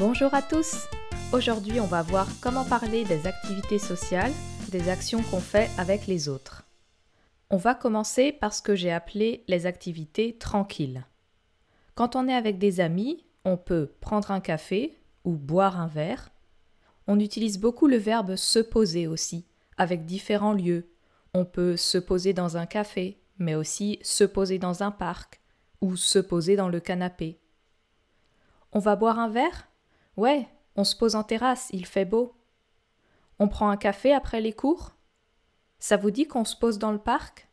Bonjour à tous Aujourd'hui, on va voir comment parler des activités sociales, des actions qu'on fait avec les autres. On va commencer par ce que j'ai appelé les activités tranquilles. Quand on est avec des amis, on peut prendre un café ou boire un verre. On utilise beaucoup le verbe se poser aussi, avec différents lieux. On peut se poser dans un café, mais aussi se poser dans un parc ou se poser dans le canapé. On va boire un verre Ouais, on se pose en terrasse, il fait beau. On prend un café après les cours Ça vous dit qu'on se pose dans le parc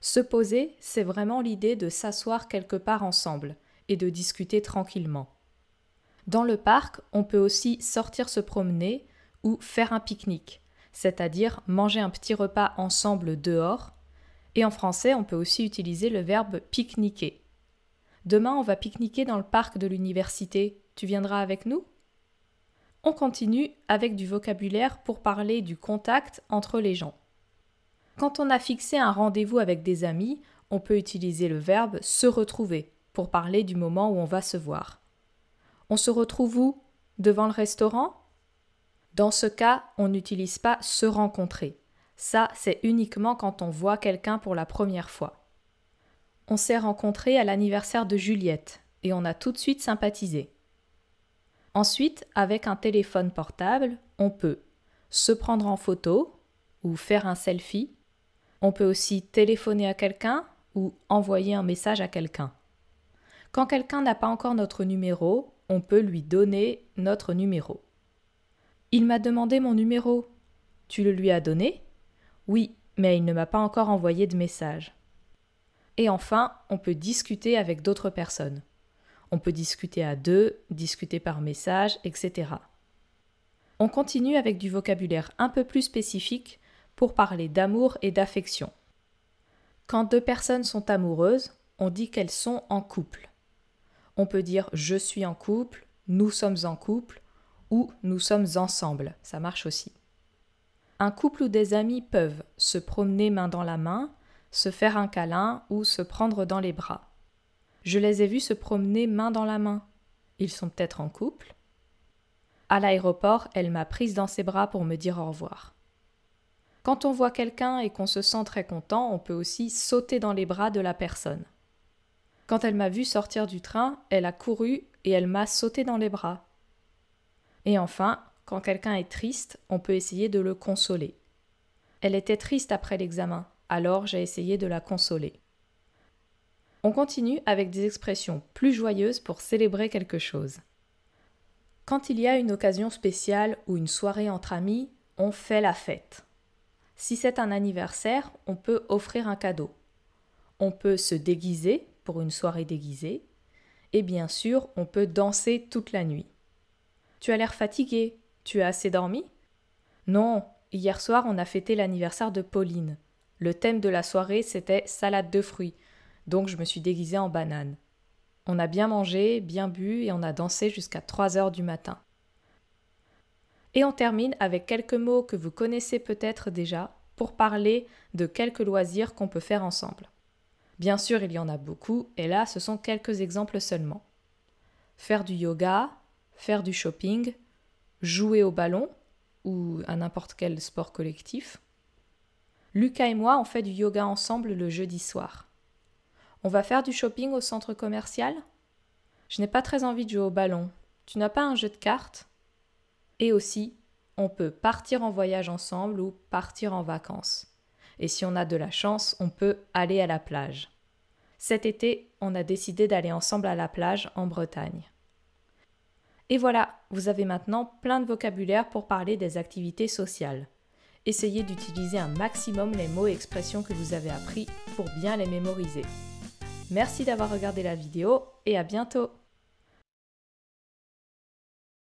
Se poser, c'est vraiment l'idée de s'asseoir quelque part ensemble et de discuter tranquillement. Dans le parc, on peut aussi sortir se promener ou faire un pique-nique, c'est-à-dire manger un petit repas ensemble dehors. Et en français, on peut aussi utiliser le verbe pique-niquer. Demain, on va pique-niquer dans le parc de l'université. Tu viendras avec nous On continue avec du vocabulaire pour parler du contact entre les gens. Quand on a fixé un rendez-vous avec des amis, on peut utiliser le verbe se retrouver pour parler du moment où on va se voir. On se retrouve où Devant le restaurant Dans ce cas, on n'utilise pas se rencontrer. Ça, c'est uniquement quand on voit quelqu'un pour la première fois. On s'est rencontré à l'anniversaire de Juliette et on a tout de suite sympathisé. Ensuite, avec un téléphone portable, on peut se prendre en photo ou faire un selfie. On peut aussi téléphoner à quelqu'un ou envoyer un message à quelqu'un. Quand quelqu'un n'a pas encore notre numéro, on peut lui donner notre numéro. Il m'a demandé mon numéro. Tu le lui as donné Oui, mais il ne m'a pas encore envoyé de message. Et enfin, on peut discuter avec d'autres personnes. On peut discuter à deux, discuter par message, etc. On continue avec du vocabulaire un peu plus spécifique pour parler d'amour et d'affection. Quand deux personnes sont amoureuses, on dit qu'elles sont en couple. On peut dire je suis en couple, nous sommes en couple ou nous sommes ensemble, ça marche aussi. Un couple ou des amis peuvent se promener main dans la main, se faire un câlin ou se prendre dans les bras. Je les ai vus se promener main dans la main. Ils sont peut-être en couple. À l'aéroport, elle m'a prise dans ses bras pour me dire au revoir. Quand on voit quelqu'un et qu'on se sent très content, on peut aussi sauter dans les bras de la personne. Quand elle m'a vu sortir du train, elle a couru et elle m'a sauté dans les bras. Et enfin, quand quelqu'un est triste, on peut essayer de le consoler. Elle était triste après l'examen, alors j'ai essayé de la consoler. On continue avec des expressions plus joyeuses pour célébrer quelque chose. Quand il y a une occasion spéciale ou une soirée entre amis, on fait la fête. Si c'est un anniversaire, on peut offrir un cadeau. On peut se déguiser pour une soirée déguisée. Et bien sûr, on peut danser toute la nuit. Tu as l'air fatigué. Tu as assez dormi Non, hier soir, on a fêté l'anniversaire de Pauline. Le thème de la soirée, c'était salade de fruits donc je me suis déguisée en banane. On a bien mangé, bien bu et on a dansé jusqu'à 3 heures du matin. Et on termine avec quelques mots que vous connaissez peut-être déjà pour parler de quelques loisirs qu'on peut faire ensemble. Bien sûr, il y en a beaucoup et là, ce sont quelques exemples seulement. Faire du yoga, faire du shopping, jouer au ballon ou à n'importe quel sport collectif. Lucas et moi, on fait du yoga ensemble le jeudi soir. On va faire du shopping au centre commercial Je n'ai pas très envie de jouer au ballon. Tu n'as pas un jeu de cartes Et aussi, on peut partir en voyage ensemble ou partir en vacances. Et si on a de la chance, on peut aller à la plage. Cet été, on a décidé d'aller ensemble à la plage en Bretagne. Et voilà, vous avez maintenant plein de vocabulaire pour parler des activités sociales. Essayez d'utiliser un maximum les mots et expressions que vous avez appris pour bien les mémoriser. Merci d'avoir regardé la vidéo et à bientôt